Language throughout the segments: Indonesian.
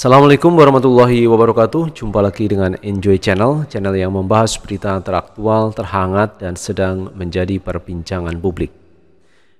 Assalamualaikum warahmatullahi wabarakatuh. Jumpa lagi dengan Enjoy Channel, channel yang membahas berita teraktual, terhangat, dan sedang menjadi perbincangan publik.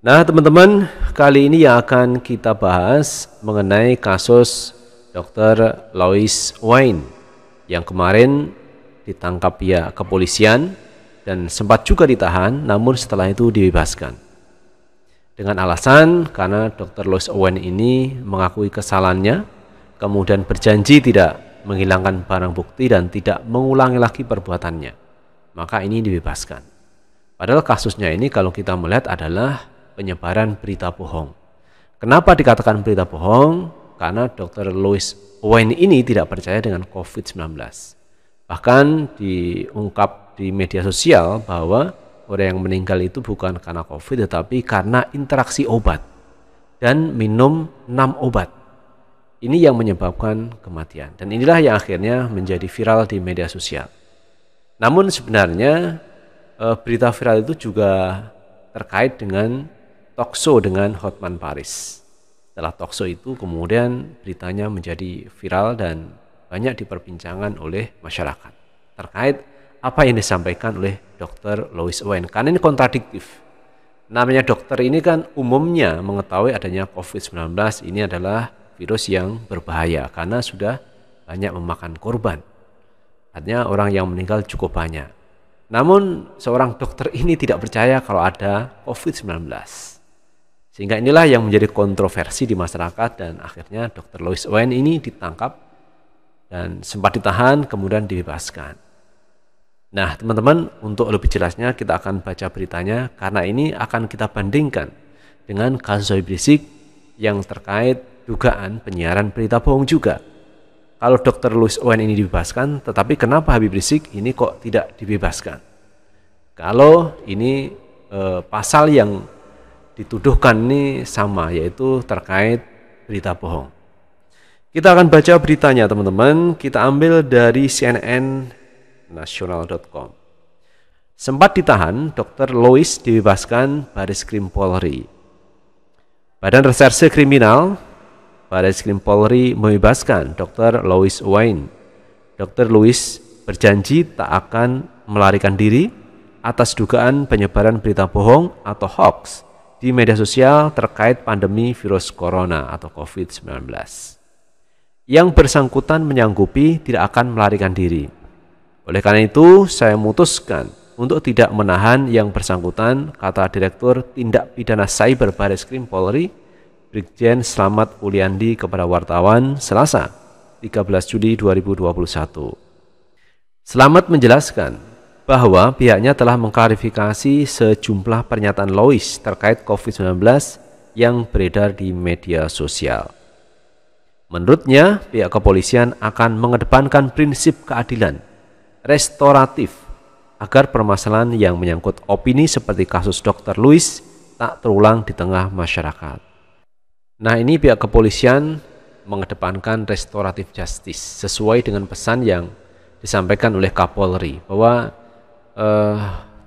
Nah, teman-teman, kali ini yang akan kita bahas mengenai kasus Dr. Lois Wayne yang kemarin ditangkap pihak kepolisian dan sempat juga ditahan, namun setelah itu dibebaskan. Dengan alasan karena Dr. Lois Owen ini mengakui kesalahannya kemudian berjanji tidak menghilangkan barang bukti dan tidak mengulangi lagi perbuatannya, maka ini dibebaskan. Padahal kasusnya ini kalau kita melihat adalah penyebaran berita bohong. Kenapa dikatakan berita bohong? Karena Dr. Louis Owen ini tidak percaya dengan COVID-19. Bahkan diungkap di media sosial bahwa orang yang meninggal itu bukan karena COVID tetapi karena interaksi obat dan minum 6 obat ini yang menyebabkan kematian dan inilah yang akhirnya menjadi viral di media sosial. Namun sebenarnya eh, berita viral itu juga terkait dengan tokso dengan Hotman Paris. Setelah tokso itu kemudian beritanya menjadi viral dan banyak diperbincangkan oleh masyarakat terkait apa yang disampaikan oleh Dr. Louis Owen karena ini kontradiktif. Namanya dokter ini kan umumnya mengetahui adanya COVID-19 ini adalah virus yang berbahaya karena sudah banyak memakan korban. Artinya orang yang meninggal cukup banyak. Namun seorang dokter ini tidak percaya kalau ada COVID-19. Sehingga inilah yang menjadi kontroversi di masyarakat dan akhirnya dokter Louis Owen ini ditangkap dan sempat ditahan kemudian dibebaskan. Nah teman-teman untuk lebih jelasnya kita akan baca beritanya karena ini akan kita bandingkan dengan kasus Habib yang terkait dugaan penyiaran berita bohong juga. Kalau Dr. Louis Owen ini dibebaskan, tetapi kenapa Habib Rizik ini kok tidak dibebaskan? Kalau ini eh, pasal yang dituduhkan ini sama, yaitu terkait berita bohong. Kita akan baca beritanya teman-teman, kita ambil dari CNN Sempat ditahan, Dr. Louis dibebaskan Baris Krim Polri. Badan Reserse Kriminal Baris Krim Polri membebaskan Dr. Louis Wayne. Dr. Louis berjanji tak akan melarikan diri atas dugaan penyebaran berita bohong atau hoax di media sosial terkait pandemi virus corona atau COVID-19. Yang bersangkutan menyanggupi tidak akan melarikan diri. Oleh karena itu, saya memutuskan untuk tidak menahan yang bersangkutan, kata Direktur Tindak Pidana Cyber Baris Krim Polri, Brigjen Selamat Uliandi kepada wartawan Selasa 13 Juli 2021. Selamat menjelaskan bahwa pihaknya telah mengklarifikasi sejumlah pernyataan Lois terkait COVID-19 yang beredar di media sosial. Menurutnya, pihak kepolisian akan mengedepankan prinsip keadilan restoratif agar permasalahan yang menyangkut opini seperti kasus Dr. Louis tak terulang di tengah masyarakat. Nah ini pihak kepolisian mengedepankan restoratif justice sesuai dengan pesan yang disampaikan oleh Kapolri bahwa eh,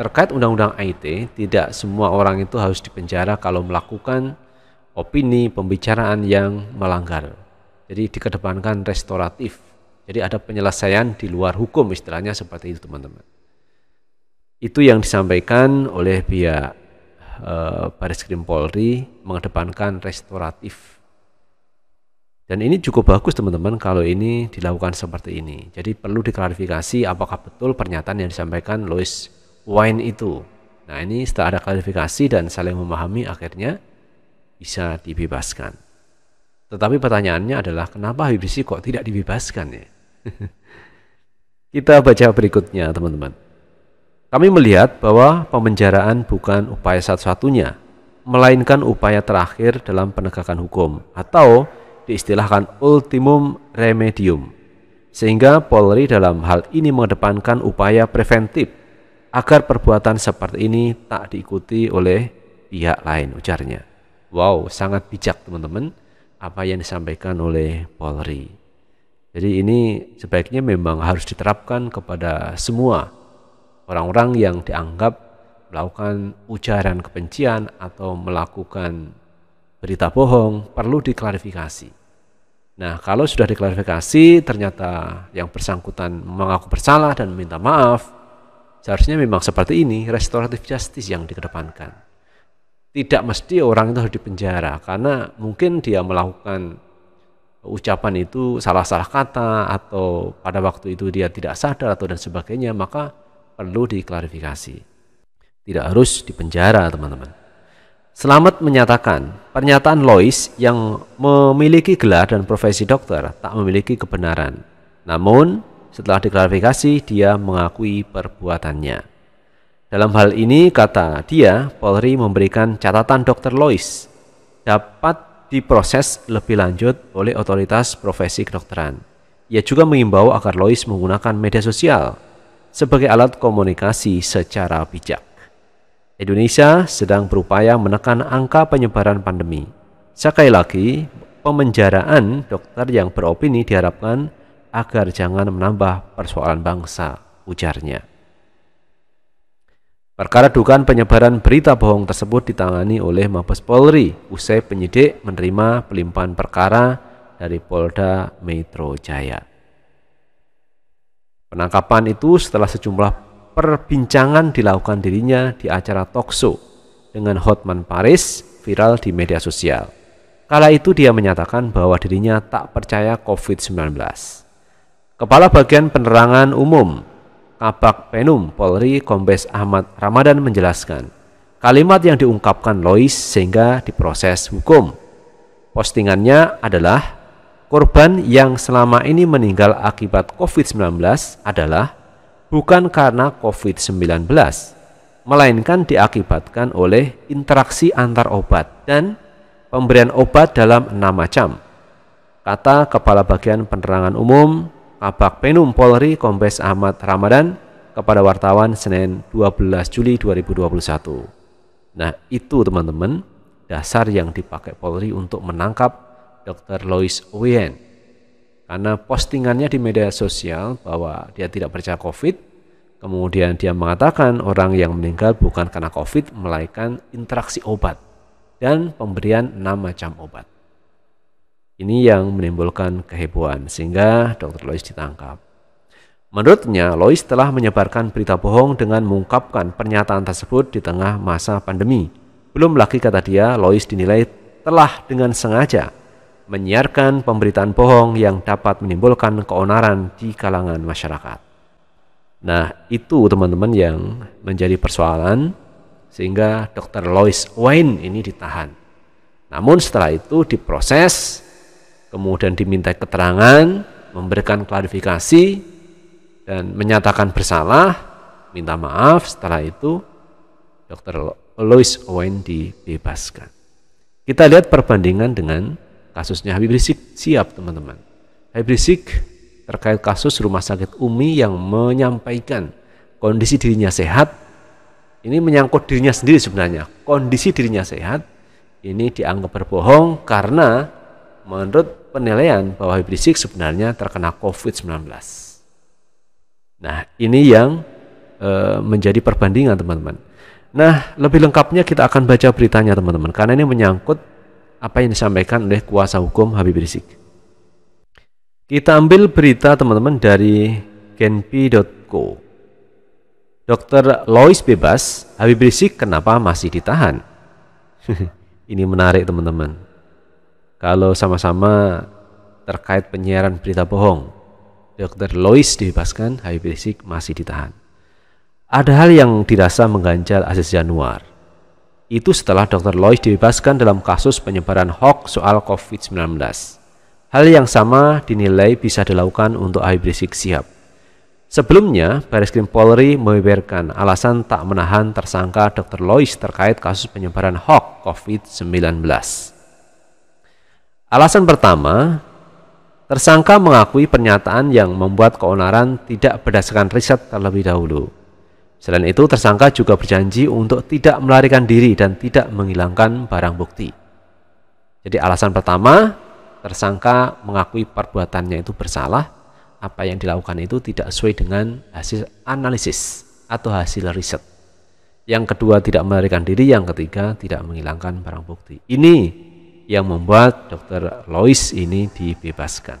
terkait undang-undang IT tidak semua orang itu harus dipenjara kalau melakukan opini pembicaraan yang melanggar. Jadi dikedepankan restoratif. Jadi ada penyelesaian di luar hukum istilahnya seperti itu teman-teman. Itu yang disampaikan oleh pihak Eh, Baris Krim Polri mengedepankan restoratif. Dan ini cukup bagus teman-teman kalau ini dilakukan seperti ini. Jadi perlu diklarifikasi apakah betul pernyataan yang disampaikan Louis Wine itu. Nah ini setelah ada klarifikasi dan saling memahami akhirnya bisa dibebaskan. Tetapi pertanyaannya adalah kenapa Habib Rizik kok tidak dibebaskan ya? Kita baca berikutnya teman-teman. Kami melihat bahwa pemenjaraan bukan upaya satu-satunya, melainkan upaya terakhir dalam penegakan hukum atau diistilahkan ultimum remedium. Sehingga Polri dalam hal ini mengedepankan upaya preventif agar perbuatan seperti ini tak diikuti oleh pihak lain ujarnya. Wow, sangat bijak teman-teman apa yang disampaikan oleh Polri. Jadi ini sebaiknya memang harus diterapkan kepada semua orang-orang yang dianggap melakukan ujaran kebencian atau melakukan berita bohong perlu diklarifikasi. Nah, kalau sudah diklarifikasi, ternyata yang bersangkutan mengaku bersalah dan meminta maaf, seharusnya memang seperti ini restoratif justice yang dikedepankan. Tidak mesti orang itu harus dipenjara karena mungkin dia melakukan ucapan itu salah-salah kata atau pada waktu itu dia tidak sadar atau dan sebagainya, maka perlu diklarifikasi. Tidak harus dipenjara, teman-teman. Selamat menyatakan, pernyataan Lois yang memiliki gelar dan profesi dokter tak memiliki kebenaran. Namun, setelah diklarifikasi, dia mengakui perbuatannya. Dalam hal ini, kata dia, Polri memberikan catatan dokter Lois dapat diproses lebih lanjut oleh otoritas profesi kedokteran. Ia juga mengimbau agar Lois menggunakan media sosial sebagai alat komunikasi secara bijak. Indonesia sedang berupaya menekan angka penyebaran pandemi. Sekali lagi, pemenjaraan dokter yang beropini diharapkan agar jangan menambah persoalan bangsa, ujarnya. Perkara dugaan penyebaran berita bohong tersebut ditangani oleh Mabes Polri usai penyidik menerima pelimpahan perkara dari Polda Metro Jaya. Penangkapan itu setelah sejumlah perbincangan dilakukan dirinya di acara talkshow dengan Hotman Paris viral di media sosial. Kala itu dia menyatakan bahwa dirinya tak percaya COVID-19. Kepala Bagian Penerangan Umum Kabak Penum Polri Kombes Ahmad Ramadan menjelaskan, kalimat yang diungkapkan Lois sehingga diproses hukum. Postingannya adalah Korban yang selama ini meninggal akibat COVID-19 adalah bukan karena COVID-19, melainkan diakibatkan oleh interaksi antar obat dan pemberian obat dalam enam macam. Kata Kepala Bagian Penerangan Umum Kabak Penum Polri Kombes Ahmad Ramadan kepada wartawan Senin 12 Juli 2021. Nah, itu teman-teman dasar yang dipakai Polri untuk menangkap Dr. Lois Owen. Karena postingannya di media sosial bahwa dia tidak percaya COVID, kemudian dia mengatakan orang yang meninggal bukan karena COVID, melainkan interaksi obat dan pemberian enam macam obat. Ini yang menimbulkan kehebohan, sehingga Dr. Lois ditangkap. Menurutnya, Lois telah menyebarkan berita bohong dengan mengungkapkan pernyataan tersebut di tengah masa pandemi. Belum lagi kata dia, Lois dinilai telah dengan sengaja menyiarkan pemberitaan bohong yang dapat menimbulkan keonaran di kalangan masyarakat. Nah, itu teman-teman yang menjadi persoalan sehingga Dr. Lois Wayne ini ditahan. Namun setelah itu diproses, kemudian diminta keterangan, memberikan klarifikasi, dan menyatakan bersalah, minta maaf, setelah itu Dr. Lois Owen dibebaskan. Kita lihat perbandingan dengan kasusnya Habib Rizik siap teman-teman. Habib Rizik terkait kasus rumah sakit Umi yang menyampaikan kondisi dirinya sehat. Ini menyangkut dirinya sendiri sebenarnya. Kondisi dirinya sehat ini dianggap berbohong karena menurut penilaian bahwa Habib Rizik sebenarnya terkena COVID-19. Nah, ini yang e, menjadi perbandingan teman-teman. Nah, lebih lengkapnya kita akan baca beritanya teman-teman karena ini menyangkut apa yang disampaikan oleh kuasa hukum Habib Rizik. Kita ambil berita teman-teman dari genpi.co. Dokter Lois bebas, Habib Rizik kenapa masih ditahan? Ini menarik teman-teman. Kalau sama-sama terkait penyiaran berita bohong, Dokter Lois dibebaskan, Habib Rizik masih ditahan. Ada hal yang dirasa mengganjal Aziz Januar. Itu setelah Dr. Lois dibebaskan dalam kasus penyebaran hoax soal COVID-19. Hal yang sama dinilai bisa dilakukan untuk Habib Rizik Sihab. Sebelumnya, Baris Krim Polri membeberkan alasan tak menahan tersangka Dr. Lois terkait kasus penyebaran hoax COVID-19. Alasan pertama, tersangka mengakui pernyataan yang membuat keonaran tidak berdasarkan riset terlebih dahulu. Selain itu, tersangka juga berjanji untuk tidak melarikan diri dan tidak menghilangkan barang bukti. Jadi alasan pertama, tersangka mengakui perbuatannya itu bersalah, apa yang dilakukan itu tidak sesuai dengan hasil analisis atau hasil riset. Yang kedua tidak melarikan diri, yang ketiga tidak menghilangkan barang bukti. Ini yang membuat Dr. Lois ini dibebaskan.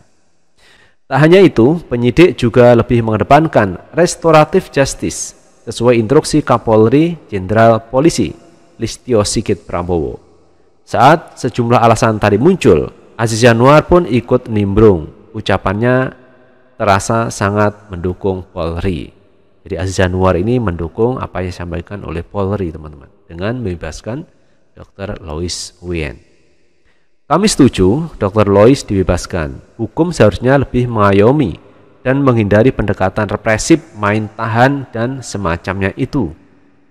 Tak hanya itu, penyidik juga lebih mengedepankan restoratif justice sesuai instruksi Kapolri Jenderal Polisi Listio Sigit Prabowo. Saat sejumlah alasan tadi muncul, Aziz Januar pun ikut nimbrung. Ucapannya terasa sangat mendukung Polri. Jadi Aziz Januar ini mendukung apa yang disampaikan oleh Polri teman-teman dengan membebaskan Dr. Lois Wien. Kami setuju Dr. Lois dibebaskan. Hukum seharusnya lebih mengayomi dan menghindari pendekatan represif, main tahan, dan semacamnya itu.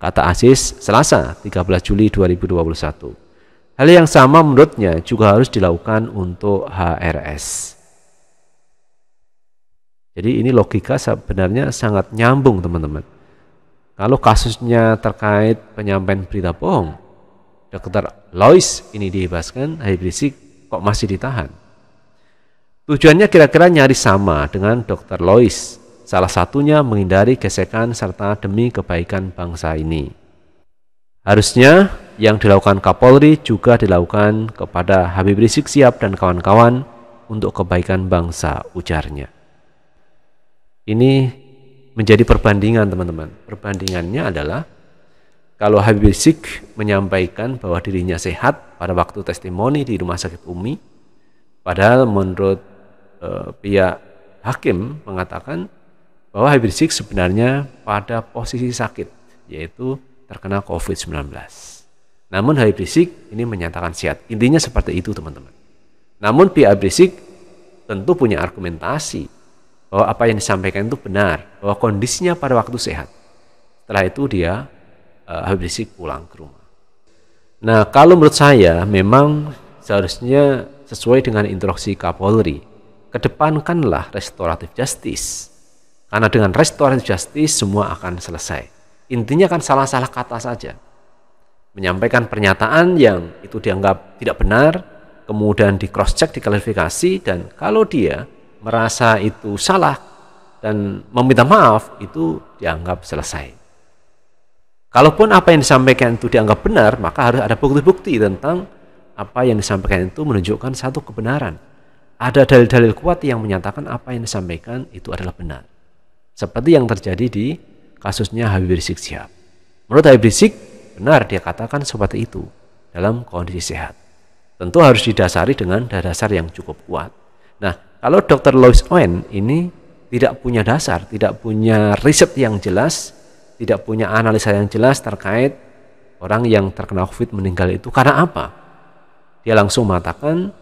Kata Aziz, Selasa 13 Juli 2021. Hal yang sama menurutnya juga harus dilakukan untuk HRS. Jadi ini logika sebenarnya sangat nyambung teman-teman. Kalau kasusnya terkait penyampaian berita bohong, Dr. Lois ini dibebaskan, Habib Rizik kok masih ditahan? Tujuannya kira-kira nyaris sama dengan Dr. Lois, salah satunya menghindari gesekan serta demi kebaikan bangsa ini. Harusnya yang dilakukan Kapolri juga dilakukan kepada Habib Rizik Siap dan kawan-kawan untuk kebaikan bangsa, ujarnya. Ini menjadi perbandingan teman-teman. Perbandingannya adalah kalau Habib Rizik menyampaikan bahwa dirinya sehat pada waktu testimoni di Rumah Sakit Umi, padahal menurut Eh, pihak hakim mengatakan bahwa Habib Rizik sebenarnya pada posisi sakit, yaitu terkena COVID-19. Namun Habib Rizik ini menyatakan sehat. Intinya seperti itu teman-teman. Namun pihak Habib Rizik tentu punya argumentasi bahwa apa yang disampaikan itu benar, bahwa kondisinya pada waktu sehat. Setelah itu dia eh, Habib Rizik pulang ke rumah. Nah kalau menurut saya memang seharusnya sesuai dengan instruksi Kapolri kedepankanlah restoratif justice. Karena dengan restoratif justice semua akan selesai. Intinya kan salah-salah kata saja. Menyampaikan pernyataan yang itu dianggap tidak benar, kemudian di cross check, diklarifikasi dan kalau dia merasa itu salah dan meminta maaf itu dianggap selesai. Kalaupun apa yang disampaikan itu dianggap benar, maka harus ada bukti-bukti tentang apa yang disampaikan itu menunjukkan satu kebenaran. Ada dalil-dalil kuat yang menyatakan apa yang disampaikan itu adalah benar. Seperti yang terjadi di kasusnya Habib Rizik Sihab. Menurut Habib Rizik, benar dia katakan seperti itu dalam kondisi sehat. Tentu harus didasari dengan dasar yang cukup kuat. Nah, kalau Dr. Lois Owen ini tidak punya dasar, tidak punya riset yang jelas, tidak punya analisa yang jelas terkait orang yang terkena COVID meninggal itu karena apa? Dia langsung mengatakan